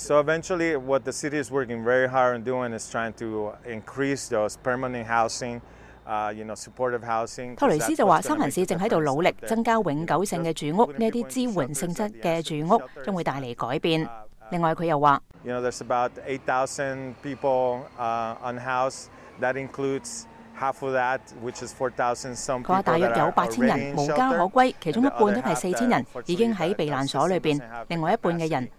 So eventually what the city is working very hard on doing is trying to increase those permanent housing 托雷斯就話：三藩市正喺度努力增加永久性嘅住屋，呢一啲支援性質嘅住屋將會帶嚟改變。另外佢又話：there's about 8,000 people uh, unhoused. That includes half of that, which is 4,000 some.